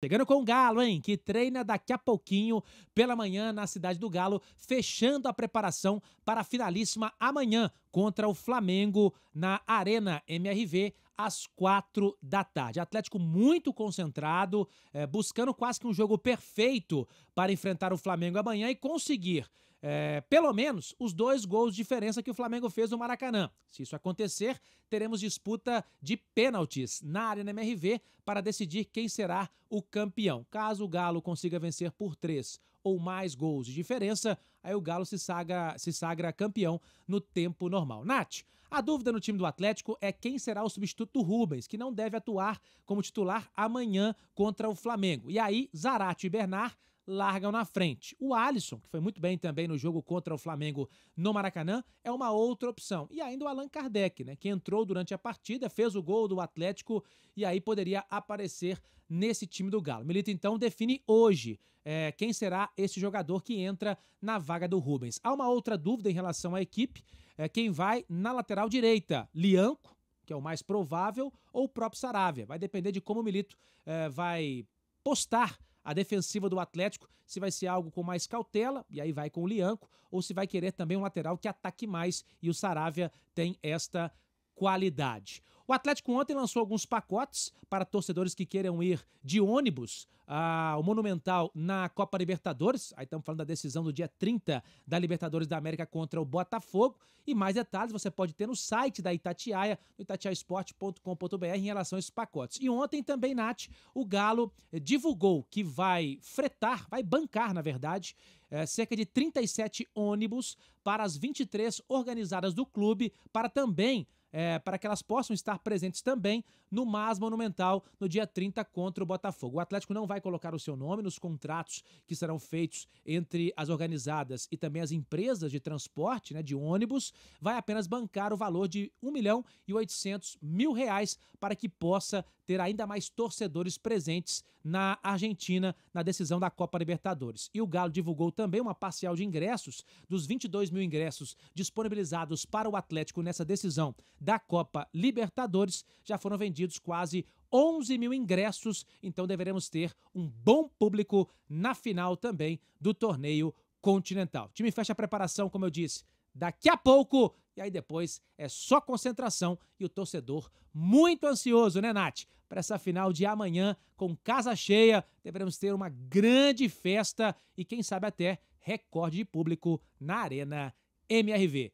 Chegando com o Galo, hein? Que treina daqui a pouquinho pela manhã na Cidade do Galo, fechando a preparação para a finalíssima amanhã contra o Flamengo na Arena MRV às quatro da tarde. Atlético muito concentrado, é, buscando quase que um jogo perfeito para enfrentar o Flamengo amanhã e conseguir é, pelo menos os dois gols de diferença que o Flamengo fez no Maracanã. Se isso acontecer, teremos disputa de pênaltis na área MRV para decidir quem será o campeão. Caso o Galo consiga vencer por três ou mais gols de diferença, aí o Galo se sagra, se sagra campeão no tempo normal. Nath, a dúvida no time do Atlético é quem será o substituto Rubens, que não deve atuar como titular amanhã contra o Flamengo. E aí, Zarate e Bernard largam na frente. O Alisson, que foi muito bem também no jogo contra o Flamengo no Maracanã, é uma outra opção. E ainda o Allan Kardec, né, que entrou durante a partida, fez o gol do Atlético e aí poderia aparecer nesse time do Galo. Milito então define hoje é, quem será esse jogador que entra na vaga do Rubens. Há uma outra dúvida em relação à equipe, é quem vai na lateral direita, Lianco, que é o mais provável, ou o próprio Saravia. Vai depender de como o Milito é, vai postar a defensiva do Atlético, se vai ser algo com mais cautela, e aí vai com o Lianco, ou se vai querer também um lateral que ataque mais, e o Saravia tem esta qualidade. O Atlético ontem lançou alguns pacotes para torcedores que queiram ir de ônibus ao ah, Monumental na Copa Libertadores. Aí estamos falando da decisão do dia 30 da Libertadores da América contra o Botafogo. E mais detalhes você pode ter no site da Itatiaia, no itatiaesporte.com.br, em relação a esses pacotes. E ontem também, Nath, o Galo divulgou que vai fretar, vai bancar, na verdade, é, cerca de 37 ônibus para as 23 organizadas do clube, para também é, para que elas possam estar presentes também no MAS Monumental no dia 30 contra o Botafogo. O Atlético não vai colocar o seu nome nos contratos que serão feitos entre as organizadas e também as empresas de transporte, né, de ônibus, vai apenas bancar o valor de 1 milhão e 800 mil reais para que possa ter ainda mais torcedores presentes na Argentina na decisão da Copa Libertadores. E o Galo divulgou também uma parcial de ingressos dos 22 mil ingressos disponibilizados para o Atlético nessa decisão da Copa Libertadores. Já foram vendidos quase 11 mil ingressos, então deveremos ter um bom público na final também do torneio continental. O time fecha a preparação, como eu disse, daqui a pouco. E aí depois é só concentração e o torcedor muito ansioso, né, Nath? Para essa final de amanhã, com casa cheia, deveremos ter uma grande festa e quem sabe até recorde de público na Arena MRV.